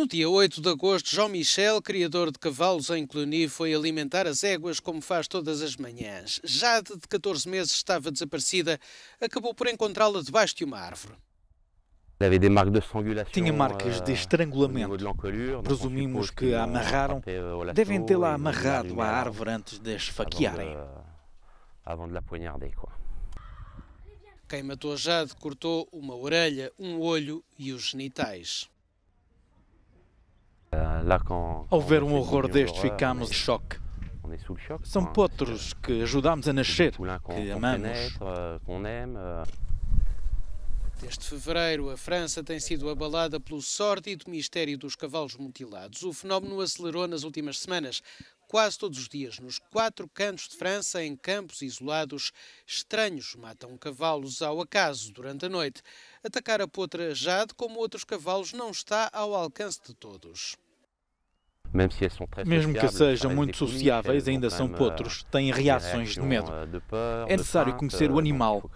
No dia 8 de agosto, João Michel, criador de cavalos em Cluny, foi alimentar as éguas como faz todas as manhãs. Jade, de 14 meses, estava desaparecida. Acabou por encontrá-la debaixo de uma árvore. Tinha marcas eh, de estrangulamento. Presumimos que a amarraram. Devem tê-la amarrado à árvore antes de a esfaquearem. Quem matou Jade cortou uma orelha, um olho e os genitais. Ao ver um horror deste, ficamos de choque. É São potros é. que ajudámos a nascer, que amamos. Desde fevereiro, a França tem sido abalada pelo sórdido mistério dos cavalos mutilados. O fenómeno acelerou nas últimas semanas. Quase todos os dias, nos quatro cantos de França, em campos isolados, estranhos matam cavalos ao acaso durante a noite. Atacar a potra Jade, como outros cavalos, não está ao alcance de todos. Mesmo que sejam muito sociáveis, ainda são potros, têm reações de medo. É necessário conhecer o eh, animal.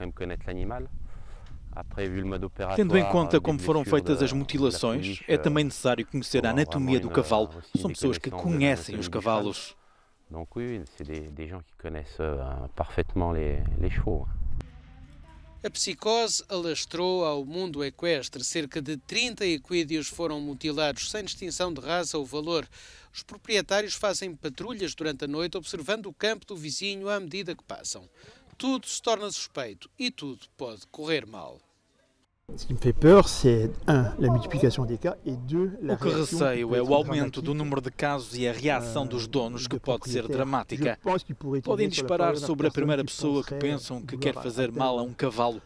Tendo em conta como foram feitas as euh, mutilações, é também necessário conhecer euh, a anatomia do cavalo. Euh, são pessoas que conhecem os cavalos. Então, sim, são pessoas que conhecem perfeitamente os cavalos. A psicose alastrou ao mundo equestre. Cerca de 30 equídeos foram mutilados, sem distinção de raça ou valor. Os proprietários fazem patrulhas durante a noite, observando o campo do vizinho à medida que passam. Tudo se torna suspeito e tudo pode correr mal. Ce qui me fait peur, c'est un, la multiplicação des cas, et deux, la o que receio é o aumento do número de casos e a reação dos euh, donos, que pode ser dramática. Podem disparar sobre a primeira pessoa que pensam que quer fazer mal a um cavalo.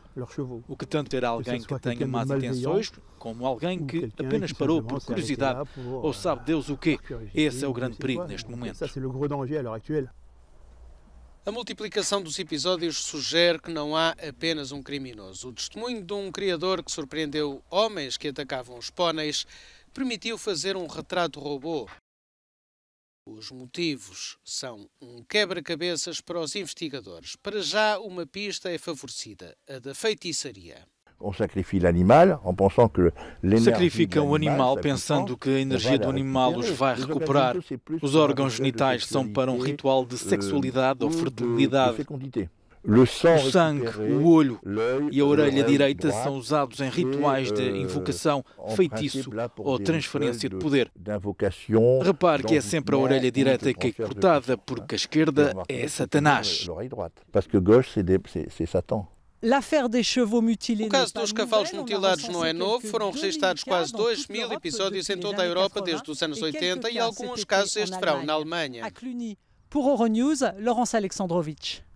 O que tanto ter alguém que tenha más intenções, como alguém que apenas parou por curiosidade ou euh, sabe Deus o quê. Esse é o grande perigo neste momento. A multiplicação dos episódios sugere que não há apenas um criminoso. O testemunho de um criador que surpreendeu homens que atacavam os pôneis permitiu fazer um retrato robô. Os motivos são um quebra-cabeças para os investigadores. Para já, uma pista é favorecida, a da feitiçaria. Sacrificam o animal pensando que a energia do animal os vai recuperar. Os órgãos genitais são para um ritual de euh, sexualidade ou fertilidade. O sangue, o olho e a orelha direita são usados em rituais de euh, invocação, feitiço ou transferência de poder. Repare que é sempre a orelha direita que é cortada, porque a esquerda é Satanás. Porque a esquerda é Satan. O caso dos cavalos é mutilados não é novo, foram registados quase 2 mil episódios em toda a Europa é desde os anos 80 e é alguns casos tipo este verão na Alemanha. por Euronews, Laurence Alexandrovitch.